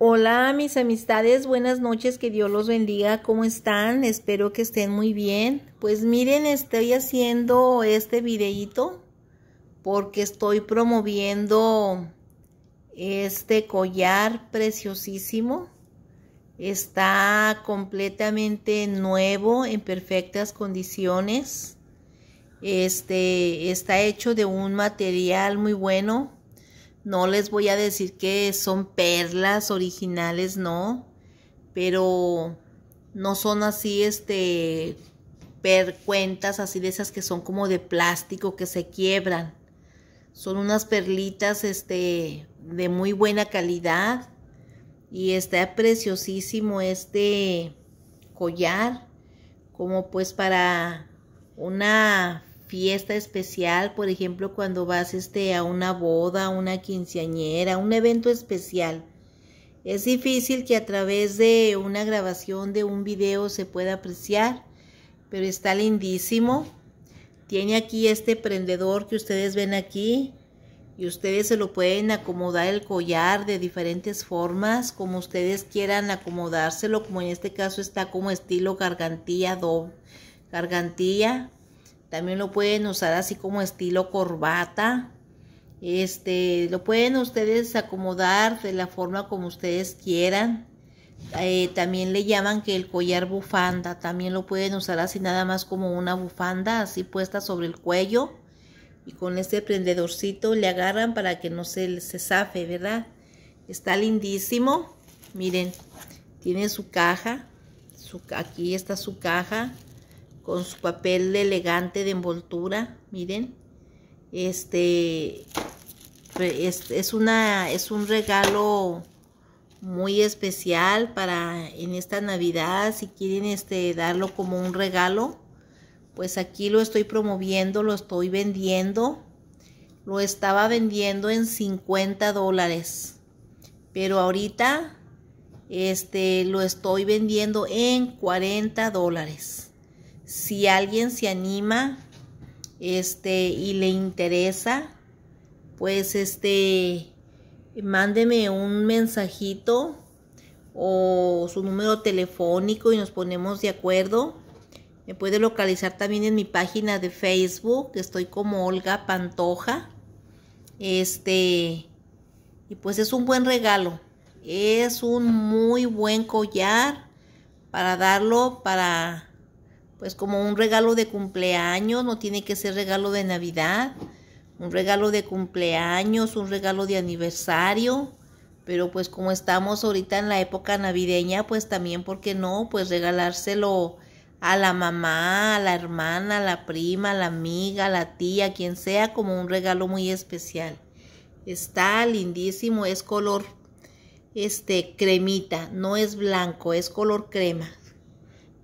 Hola mis amistades, buenas noches, que Dios los bendiga, ¿cómo están? Espero que estén muy bien. Pues miren, estoy haciendo este videíto porque estoy promoviendo este collar preciosísimo. Está completamente nuevo, en perfectas condiciones. Este está hecho de un material muy bueno, no les voy a decir que son perlas originales, no, pero no son así, este, per cuentas así de esas que son como de plástico que se quiebran. Son unas perlitas, este, de muy buena calidad y está preciosísimo este collar como pues para una fiesta especial, por ejemplo, cuando vas este, a una boda, una quinceañera, un evento especial. Es difícil que a través de una grabación de un video se pueda apreciar, pero está lindísimo. Tiene aquí este prendedor que ustedes ven aquí y ustedes se lo pueden acomodar el collar de diferentes formas, como ustedes quieran acomodárselo, como en este caso está como estilo gargantilla doble, gargantilla también lo pueden usar así como estilo corbata. Este, lo pueden ustedes acomodar de la forma como ustedes quieran. Eh, también le llaman que el collar bufanda. También lo pueden usar así nada más como una bufanda, así puesta sobre el cuello. Y con este prendedorcito le agarran para que no se, se zafe, ¿verdad? Está lindísimo. Miren, tiene su caja. aquí está su caja con su papel elegante de envoltura, miren. Este es, una es un regalo muy especial para en esta Navidad, si quieren este darlo como un regalo, pues aquí lo estoy promoviendo, lo estoy vendiendo. Lo estaba vendiendo en 50 dólares. Pero ahorita este lo estoy vendiendo en 40 dólares si alguien se anima este y le interesa pues este mándeme un mensajito o su número telefónico y nos ponemos de acuerdo me puede localizar también en mi página de Facebook estoy como Olga Pantoja este y pues es un buen regalo es un muy buen collar para darlo para pues como un regalo de cumpleaños, no tiene que ser regalo de Navidad, un regalo de cumpleaños, un regalo de aniversario, pero pues como estamos ahorita en la época navideña, pues también, ¿por qué no? Pues regalárselo a la mamá, a la hermana, a la prima, a la amiga, a la tía, quien sea, como un regalo muy especial. Está lindísimo, es color este cremita, no es blanco, es color crema.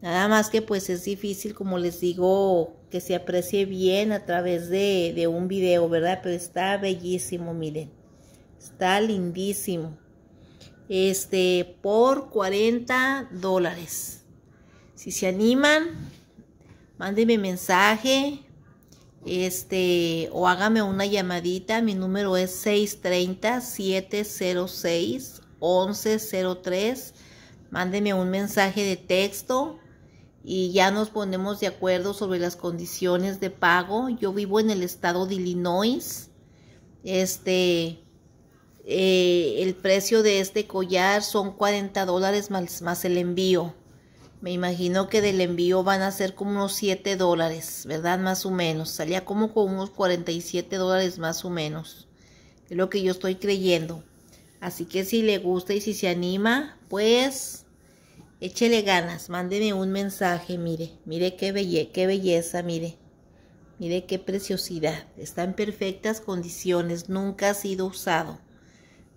Nada más que pues es difícil, como les digo, que se aprecie bien a través de, un video, ¿verdad? Pero está bellísimo, miren. Está lindísimo. Este, por 40 dólares. Si se animan, mándenme mensaje. Este, o hágame una llamadita. Mi número es 630 706 1103. Mándeme un mensaje de texto y ya nos ponemos de acuerdo sobre las condiciones de pago. Yo vivo en el estado de Illinois. Este, eh, el precio de este collar son 40 dólares más, más, el envío. Me imagino que del envío van a ser como unos 7 dólares, ¿verdad? Más o menos. Salía como con unos 47 dólares más o menos. Es lo que yo estoy creyendo. Así que si le gusta y si se anima, pues Échele ganas, mándeme un mensaje, mire, mire qué, belle, qué belleza, mire. Mire qué preciosidad. Está en perfectas condiciones, nunca ha sido usado.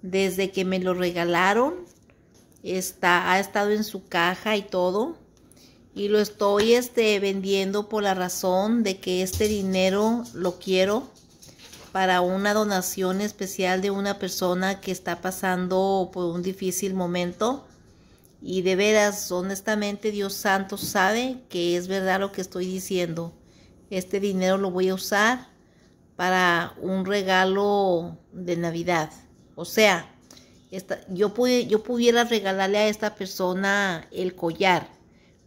Desde que me lo regalaron, está, ha estado en su caja y todo. Y lo estoy este, vendiendo por la razón de que este dinero lo quiero para una donación especial de una persona que está pasando por un difícil momento y de veras, honestamente, Dios Santo sabe que es verdad lo que estoy diciendo. Este dinero lo voy a usar para un regalo de Navidad. O sea, yo, pude, yo pudiera regalarle a esta persona el collar,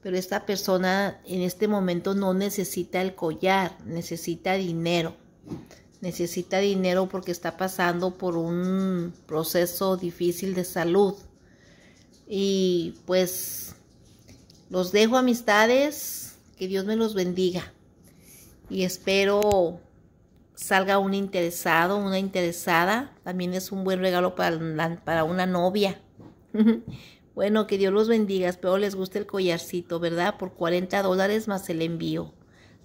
pero esta persona en este momento no necesita el collar, necesita dinero. Necesita dinero porque está pasando por un proceso difícil de salud y pues los dejo amistades, que Dios me los bendiga. Y espero salga un interesado, una interesada. También es un buen regalo para, para una novia. bueno, que Dios los bendiga. Espero les guste el collarcito, ¿verdad? Por 40 dólares más el envío.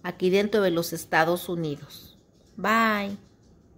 Aquí dentro de los Estados Unidos. Bye.